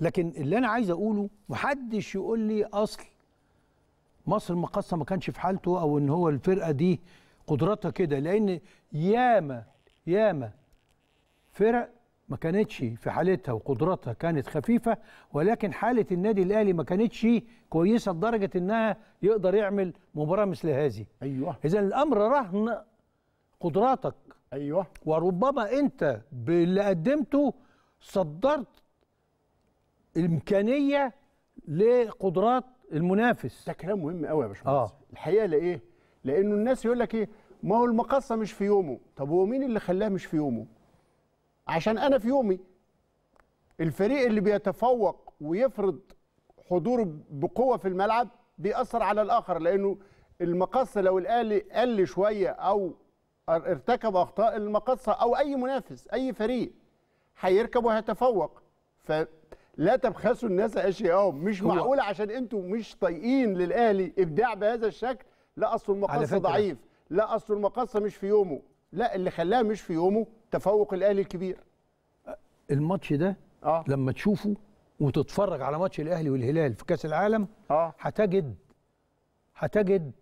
لكن اللي انا عايز اقوله محدش يقول لي اصل مصر المقاصه ما كانش في حالته او ان هو الفرقه دي قدراتها كده لان ياما ياما فرق ما كانتش في حالتها وقدراتها كانت خفيفه ولكن حاله النادي الاهلي ما كانتش كويسه لدرجه انها يقدر يعمل مباراه مثل هذه ايوه اذا الامر رهن قدراتك ايوه وربما انت باللي قدمته صدرت الامكانيه لقدرات المنافس ده كلام مهم قوي يا باشمهندس آه. الحقيقه لايه لانه الناس يقول لك ايه ما هو المقصه مش في يومه طب هو مين اللي خلاها مش في يومه عشان انا في يومي الفريق اللي بيتفوق ويفرض حضوره بقوه في الملعب بيأثر على الاخر لانه المقصه لو الاهلي قل شويه او ارتكب اخطاء المقصه او اي منافس اي فريق هيركب وهيتفوق ف لا تبخسوا الناس اشياءهم مش معقول عشان انتوا مش طايقين للاهلي ابداع بهذا الشكل لا اصل المقصه ضعيف لا اصل المقصه مش في يومه لا اللي خلاها مش في يومه تفوق الاهلي الكبير الماتش ده آه. لما تشوفه وتتفرج على ماتش الاهلي والهلال في كاس العالم آه. هتجد هتجد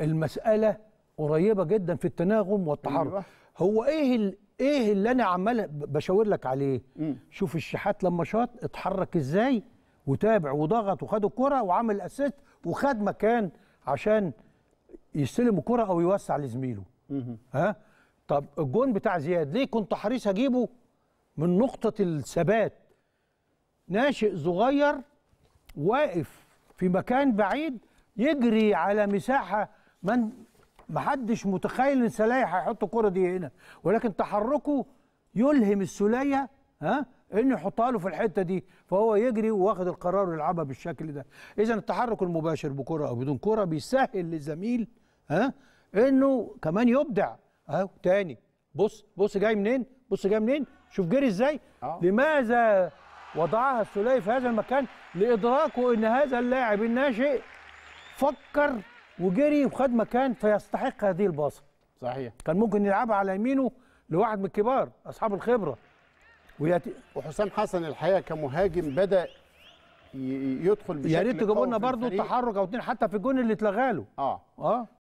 المساله قريبه جدا في التناغم والتحرك أيوة. هو ايه ايه اللي انا عمال بشاور لك عليه مم. شوف الشحات لما شاط اتحرك ازاي وتابع وضغط وخد الكره وعمل اسيست وخد مكان عشان يستلم الكره او يوسع لزميله مم. ها طب الجون بتاع زياد ليه كنت حريص اجيبه من نقطه الثبات ناشئ صغير واقف في مكان بعيد يجري على مساحه من محدش متخيل ان سلايح هيحط الكره دي هنا ولكن تحركه يلهم السليه ها انه يحطها له في الحته دي فهو يجري واخد القرار ويلعبها بالشكل ده اذا التحرك المباشر بكره او بدون كره بيسهل للزميل ها انه كمان يبدع اهو تاني بص بص جاي منين بص جاي منين شوف جري ازاي آه. لماذا وضعها السليه في هذا المكان لادراكه ان هذا اللاعب الناشئ فكر وجري وخد مكان فيستحق هذه الباصه صحيح كان ممكن يلعبها على يمينه لواحد من الكبار اصحاب الخبره ويأتي وحسام حسن الحقيقه كمهاجم بدا يدخل بشكل يا ريت تجيبوا لنا برضه تحرك او اتنين حتى في الجون اللي اتلغى له اه اه